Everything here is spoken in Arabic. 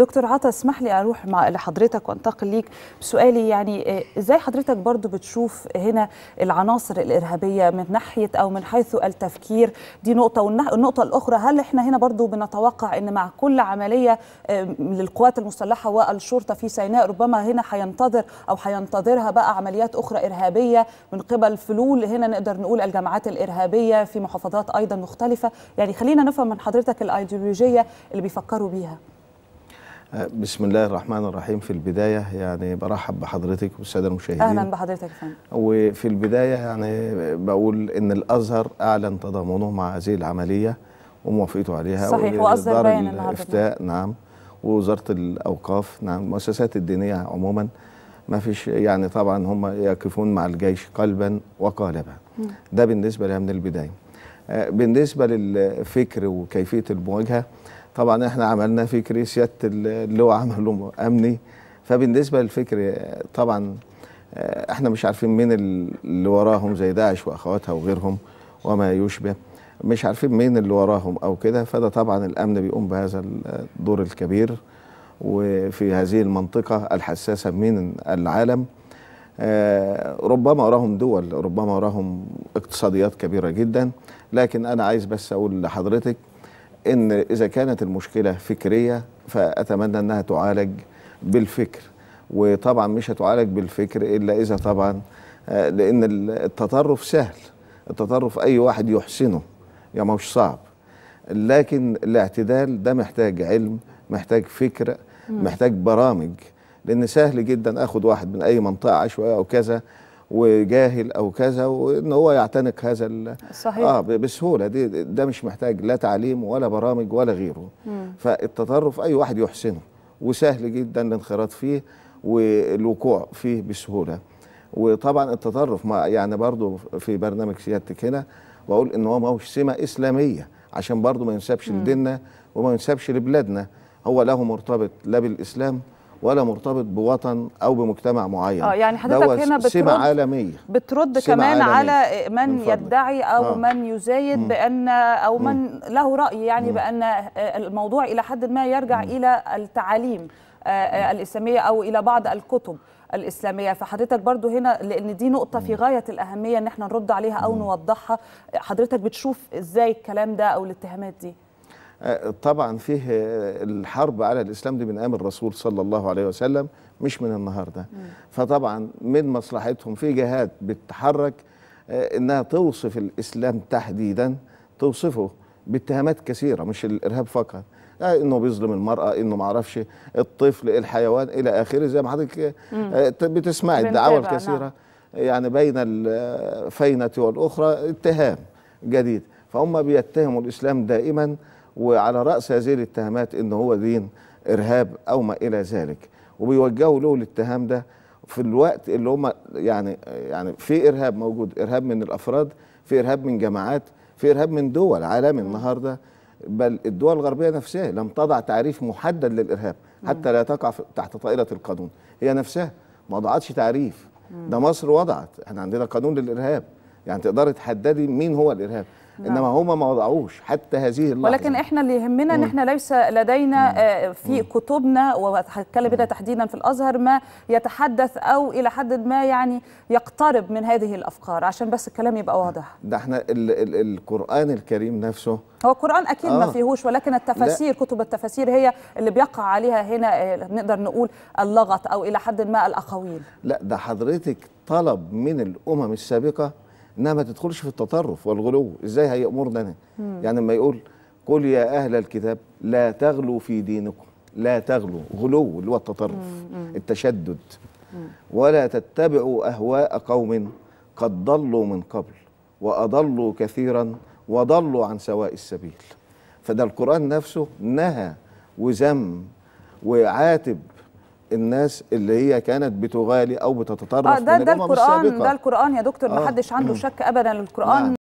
دكتور عطا اسمح لي اروح مع لحضرتك وانتقل ليك بسؤالي يعني آه، ازاي حضرتك برضو بتشوف هنا العناصر الارهابيه من ناحيه او من حيث التفكير دي نقطه والنقطه الاخرى هل احنا هنا برضو بنتوقع ان مع كل عمليه للقوات المسلحه والشرطه في سيناء ربما هنا هينتظر او هينتظرها بقى عمليات اخرى ارهابيه من قبل فلول هنا نقدر نقول الجماعات الارهابيه في محافظات ايضا مختلفه يعني خلينا نفهم من حضرتك الايديولوجيه اللي بيفكروا بيها بسم الله الرحمن الرحيم في البداية يعني برحب بحضرتك والسادة المشاهدين أهلا بحضرتك فندم وفي البداية يعني بقول إن الأزهر أعلن تضامنه مع هذه العملية وموافقته عليها صحيح وأصدر بيان الإفتاء نعم ووزارة الأوقاف نعم المؤسسات الدينية عموما ما فيش يعني طبعا هم يقفون مع الجيش قلبا وقالبا ده بالنسبة لها من البداية آه، بالنسبة للفكر وكيفية المواجهة طبعا احنا عملنا فكر سياده هو عمله امني فبالنسبه للفكر طبعا آه، احنا مش عارفين مين اللي وراهم زي داعش واخواتها وغيرهم وما يشبه مش عارفين مين اللي وراهم او كده فده طبعا الامن بيقوم بهذا الدور الكبير وفي هذه المنطقه الحساسه من العالم آه، ربما وراهم دول ربما وراهم اقتصاديات كبيره جدا لكن انا عايز بس اقول لحضرتك ان اذا كانت المشكله فكريه فاتمنى انها تعالج بالفكر وطبعا مش هتعالج بالفكر الا اذا طبعا آه، لان التطرف سهل التطرف اي واحد يحسنه يا يعني ما مش صعب لكن الاعتدال ده محتاج علم محتاج فكر محتاج برامج لان سهل جدا اخد واحد من اي منطقه عشوائيه او كذا وجاهل او كذا وان هو يعتنق هذا صحيح اه بسهوله دي ده مش محتاج لا تعليم ولا برامج ولا غيره مم. فالتطرف اي واحد يحسنه وسهل جدا الانخراط فيه والوقوع فيه بسهوله وطبعا التطرف ما يعني برضو في برنامج سيادتك هنا بقول ان هو ما هوش سمه اسلاميه عشان برضو ما ينسبش لديننا وما ينسبش لبلادنا هو له مرتبط لا بالاسلام ولا مرتبط بوطن او بمجتمع معين اه يعني حضرتك هنا بترد سمة عالمية بترد سمة كمان عالمية على من, من يدعي او آه. من يزايد مم. بان او من مم. له راي يعني مم. بان آه، الموضوع الى حد ما يرجع مم. الى التعاليم آه،, آه الاسلاميه او الى بعض الكتب الإسلامية فحضرتك برضو هنا لأن دي نقطة في غاية الأهمية أن احنا نرد عليها أو نوضحها حضرتك بتشوف إزاي الكلام ده أو الاتهامات دي طبعا فيه الحرب على الإسلام دي من أيام الرسول صلى الله عليه وسلم مش من النهاردة فطبعا من مصلحتهم في جهات بتتحرك آه، إنها توصف الإسلام تحديدا توصفه باتهامات كثيرة مش الإرهاب فقط آه، انه بيظلم المراه انه ما اعرفش الطفل الحيوان الى اخره زي ما حضرتك آه، بتسمع الدعاوى نعم. الكثيره نعم. يعني بين الفينه والاخرى اتهام جديد فهم بيتهموا الاسلام دائما وعلى رأس هذه الاتهامات إن هو دين إرهاب أو ما إلى ذلك وبيوجهوا له الاتهام ده في الوقت اللي هم يعني يعني في إرهاب موجود إرهاب من الأفراد في إرهاب من جماعات في إرهاب من دول عالمي النهارده بل الدول الغربية نفسها لم تضع تعريف محدد للإرهاب حتى لا تقع تحت طائلة القانون هي نفسها ما وضعتش تعريف ده مصر وضعت احنا عندنا قانون للإرهاب يعني تقدري تحددي مين هو الإرهاب نعم. انما هم ما وضعوش حتى هذه اللحظه ولكن احنا اللي يهمنا ان احنا ليس لدينا آه، في كتبنا وهتكلم هنا تحديدا في الازهر ما يتحدث او الى حد ما يعني يقترب من هذه الافكار عشان بس الكلام يبقى واضح ده احنا ال ال القران الكريم نفسه هو القرآن أكيد آه. ما فيهوش ولكن التفاسير لا. كتب التفاسير هي اللي بيقع عليها هنا آه، نقدر نقول اللغط أو إلى حد ما الأقاويل لا ده حضرتك طلب من الأمم السابقة انها ما تدخلش في التطرف والغلو ازاي هيامرنا انا يعني لما يقول قل يا اهل الكتاب لا تغلوا في دينكم لا تغلوا غلو اللي هو التطرف التشدد ولا تتبعوا اهواء قوم قد ضلوا من قبل واضلوا كثيرا وضلوا عن سواء السبيل فده القران نفسه نهى وذم وعاتب الناس اللي هي كانت بتغالي او بتتطرف آه ده, ده القران ده القران يا دكتور آه. ما حدش عنده شك ابدا القران نعم.